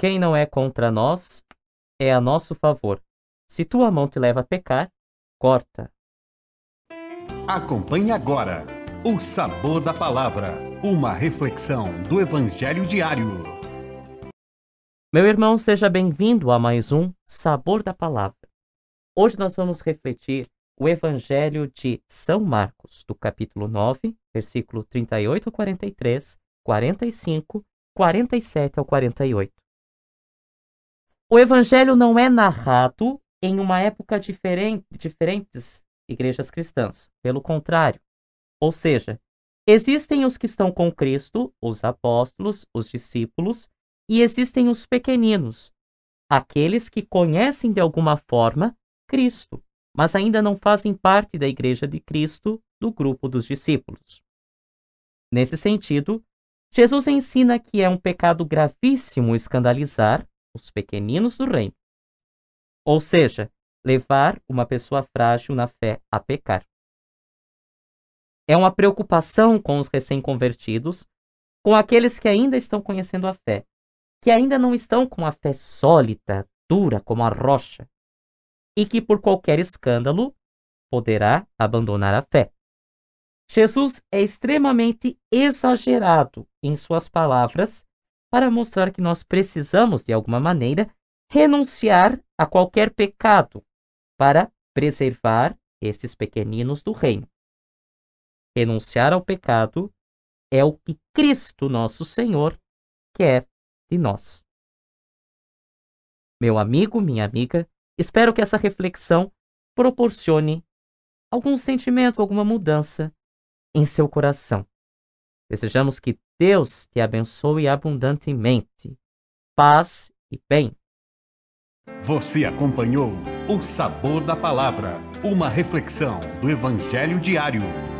Quem não é contra nós é a nosso favor. Se tua mão te leva a pecar, corta. Acompanhe agora o Sabor da Palavra, uma reflexão do Evangelho diário. Meu irmão, seja bem-vindo a mais um Sabor da Palavra. Hoje nós vamos refletir o Evangelho de São Marcos, do capítulo 9, versículo 38 ao 43, 45, 47 ao 48. O evangelho não é narrado em uma época diferente, diferentes igrejas cristãs. Pelo contrário. Ou seja, existem os que estão com Cristo, os apóstolos, os discípulos, e existem os pequeninos, aqueles que conhecem de alguma forma Cristo, mas ainda não fazem parte da igreja de Cristo, do grupo dos discípulos. Nesse sentido, Jesus ensina que é um pecado gravíssimo escandalizar os pequeninos do reino. Ou seja, levar uma pessoa frágil na fé a pecar. É uma preocupação com os recém-convertidos, com aqueles que ainda estão conhecendo a fé, que ainda não estão com a fé sólida, dura como a rocha, e que por qualquer escândalo poderá abandonar a fé. Jesus é extremamente exagerado em suas palavras para mostrar que nós precisamos, de alguma maneira, renunciar a qualquer pecado para preservar estes pequeninos do reino. Renunciar ao pecado é o que Cristo, nosso Senhor, quer de nós. Meu amigo, minha amiga, espero que essa reflexão proporcione algum sentimento, alguma mudança em seu coração. Desejamos que Deus te abençoe abundantemente. Paz e bem. Você acompanhou O Sabor da Palavra, uma reflexão do Evangelho diário